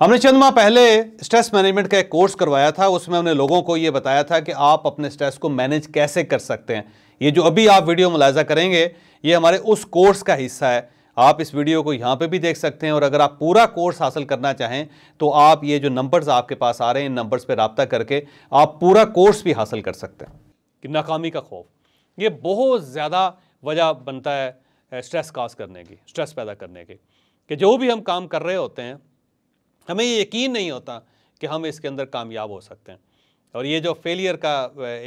हमने चंद माह पहले स्ट्रेस मैनेजमेंट का एक कोर्स करवाया था उसमें हमने लोगों को ये बताया था कि आप अपने स्ट्रेस को मैनेज कैसे कर सकते हैं ये जो अभी आप वीडियो मुलायजा करेंगे ये हमारे उस कोर्स का हिस्सा है आप इस वीडियो को यहाँ पे भी देख सकते हैं और अगर आप पूरा कोर्स हासिल करना चाहें तो आप ये जो नंबर्स आपके पास आ रहे हैं इन नंबर्स पर रबता करके आप पूरा कोर्स भी हासिल कर सकते हैं कि नाकामी का खौफ ये बहुत ज़्यादा वजह बनता है स्ट्रेस काज करने की स्ट्रेस पैदा करने की कि जो भी हम काम कर रहे होते हैं हमें ये यकीन नहीं होता कि हम इसके अंदर कामयाब हो सकते हैं और ये जो फेलियर का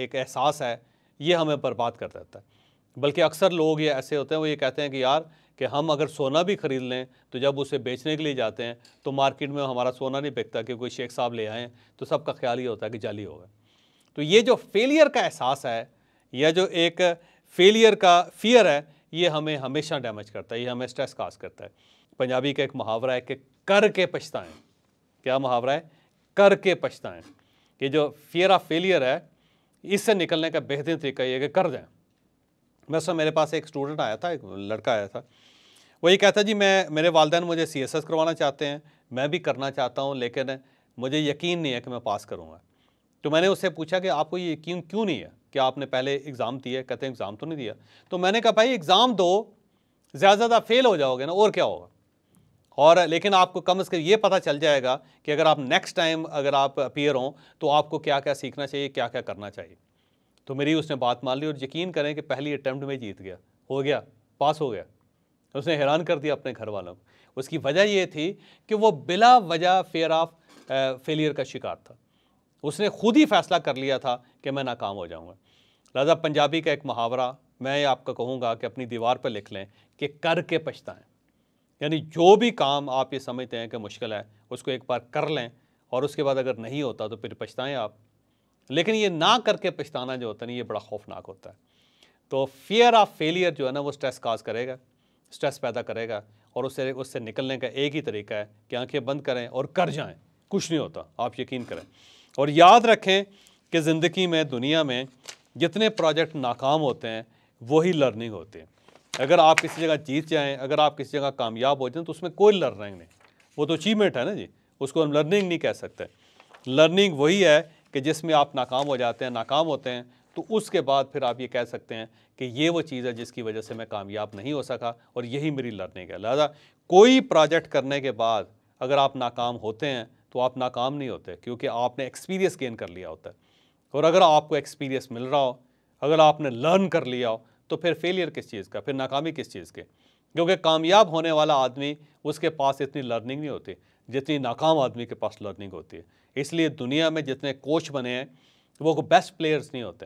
एक एहसास है ये हमें बर्बाद कर देता है बल्कि अक्सर लोग ये ऐसे होते हैं वो ये कहते हैं कि यार कि हम अगर सोना भी ख़रीद लें तो जब उसे बेचने के लिए जाते हैं तो मार्केट में हमारा सोना नहीं बिकता कि कोई शेख साहब ले आएँ तो सबका ख्याल ये होता है कि जाली होगा तो ये जो फेलियर का एहसास है या जो एक फेलियर का फियर है ये हमें हमेशा डैमेज करता है ये हमें स्ट्रेस काज करता है पंजाबी का एक मुहावरा है कि कर के पछताएँ क्या मुहावरा है करके पछताएं कि जो फियर ऑफ फेलियर है इससे निकलने का बेहतरीन तरीका ये है कि कर दें मैं सर मेरे पास एक स्टूडेंट आया था एक लड़का आया था वो ये कहता जी मैं मेरे वालदेन मुझे सी एस एस करवाना चाहते हैं मैं भी करना चाहता हूँ लेकिन मुझे यकीन नहीं है कि मैं पास करूँगा तो मैंने उससे पूछा कि आपको ये यकीन क्यों नहीं है कि आपने पहले एग्ज़ाम दिया कहते हैं एग्ज़ाम तो नहीं दिया तो मैंने कहा भाई एग्ज़ाम दो ज़्यादा ज़्यादा फेल हो जाओगे ना और क्या होगा और लेकिन आपको कम अज़ कम ये पता चल जाएगा कि अगर आप नेक्स्ट टाइम अगर आप अपीयर हों तो आपको क्या क्या सीखना चाहिए क्या क्या करना चाहिए तो मेरी उसने बात मान ली और यकीन करें कि पहली अटैम्प्ट में जीत गया हो गया पास हो गया उसने हैरान कर दिया अपने घर वालों को उसकी वजह ये थी कि वो बिला वजह फेयर ऑफ फेलियर का शिकार था उसने खुद ही फैसला कर लिया था कि मैं नाकाम हो जाऊँगा लिहाजा पंजाबी का एक मुहावरा मैं आपका कहूँगा कि अपनी दीवार पर लिख लें कि करके पछताएं यानी जो भी काम आप ये समझते हैं कि मुश्किल है उसको एक बार कर लें और उसके बाद अगर नहीं होता तो फिर पछताएं आप लेकिन ये ना करके पछताना जो होता है ना ये बड़ा खौफनाक होता है तो फियर ऑफ फेलियर जो है ना वो स्ट्रेस काज करेगा स्ट्रेस पैदा करेगा और उससे उससे निकलने का एक ही तरीका है कि आंखें बंद करें और कर जाएं कुछ नहीं होता आप यकीन करें और याद रखें कि ज़िंदगी में दुनिया में जितने प्रोजेक्ट नाकाम होते हैं वही लर्निंग होती है अगर आप किसी जगह जीत जाएँ अगर आप किसी जगह कामयाब हो जाएँ तो उसमें कोई लर्निंग नहीं वो तो अचीवमेंट है ना जी उसको हम लर्निंग नहीं कह सकते लर्निंग वही है कि जिसमें आप नाकाम हो जाते हैं नाकाम होते हैं तो उसके बाद फिर आप ये कह सकते हैं कि ये वो चीज़ है जिसकी वजह से मैं कामयाब नहीं हो सका और यही मेरी लर्निंग है लिहाजा कोई प्रोजेक्ट करने के बाद अगर आप नाकाम होते हैं तो आप नाकाम नहीं होते क्योंकि आपने एक्सपीरियंस गेन कर लिया होता है और अगर आपको एक्सपीरियंस मिल रहा हो अगर आपने लर्न कर लिया हो तो फिर फेलियर किस चीज़ का फिर नाकामी किस चीज़ के क्योंकि कामयाब होने वाला आदमी उसके पास इतनी लर्निंग नहीं होती जितनी नाकाम आदमी के पास लर्निंग होती है इसलिए दुनिया में जितने कोच बने हैं वो बेस्ट प्लेयर्स नहीं होते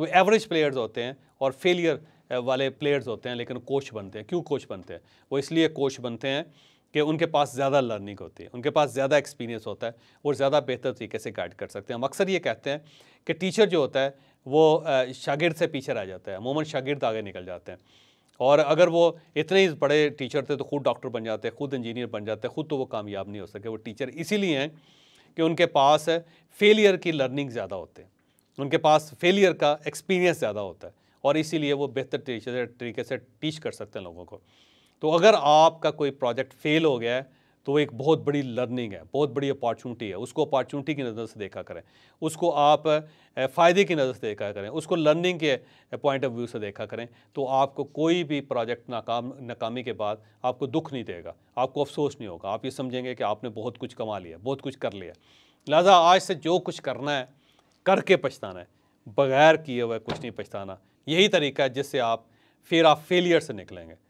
वो एवरेज प्लेयर्स होते हैं और फेलियर वाले प्लेयर्स होते हैं लेकिन कोच बनते हैं क्यों कोच बनते हैं वो इसलिए कोच बनते हैं कि उनके पास ज़्यादा लर्निंग होती है उनके पास ज़्यादा एक्सपीरियंस होता है और ज़्यादा बेहतर तरीके से गाइड कर सकते हैं हम अक्सर ये कहते हैं कि टीचर जो होता है वो शागिर्द से पीछे रह जाता है अमूमन शागिर्द आगे निकल जाते हैं और अगर वो इतने ही बड़े टीचर थे तो खुद डॉक्टर बन जाते खुद इंजीनियर बन जाते खुद तो वो कामयाब नहीं हो सके वो टीचर इसीलिए हैं कि उनके पास फेलियर की लर्निंग ज़्यादा होते हैं उनके पास फेलियर का एक्सपीरियंस ज़्यादा होता है और इसीलिए वो बेहतर तरीके से टीच कर सकते हैं लोगों को तो अगर आपका कोई प्रोजेक्ट फेल हो गया है तो एक बहुत बड़ी लर्निंग है बहुत बड़ी अपॉर्चुनिटी है उसको अपॉर्चुनिटी की नज़र से देखा करें उसको आप फ़ायदे की नज़र से देखा करें उसको लर्निंग के पॉइंट ऑफ व्यू से देखा करें तो आपको कोई भी प्रोजेक्ट नाकाम नाकामी के बाद आपको दुख नहीं देगा आपको अफसोस नहीं होगा आप ये समझेंगे कि आपने बहुत कुछ कमा लिया बहुत कुछ कर लिया लिहाजा आज से जो कुछ करना है करके पछताना है बगैर किए हुए कुछ नहीं पछताना यही तरीका है जिससे आप फिर आप फेलियर से निकलेंगे